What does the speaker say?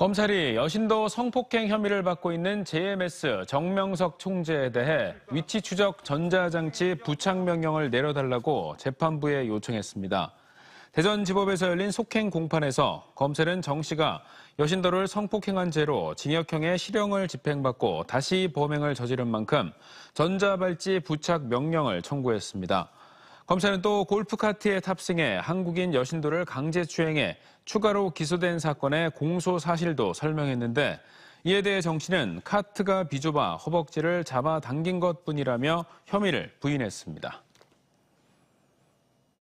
검찰이 여신도 성폭행 혐의를 받고 있는 JMS 정명석 총재에 대해 위치 추적 전자장치 부착 명령을 내려달라고 재판부에 요청했습니다. 대전지법에서 열린 속행 공판에서 검찰은 정 씨가 여신도를 성폭행한 죄로 징역형의 실형을 집행받고 다시 범행을 저지른 만큼 전자발찌 부착 명령을 청구했습니다. 검찰은 또 골프카트에 탑승해 한국인 여신도를 강제추행해 추가로 기소된 사건의 공소 사실도 설명했는데 이에 대해 정치는 카트가 비좁아 허벅지를 잡아당긴 것뿐이라며 혐의를 부인했습니다.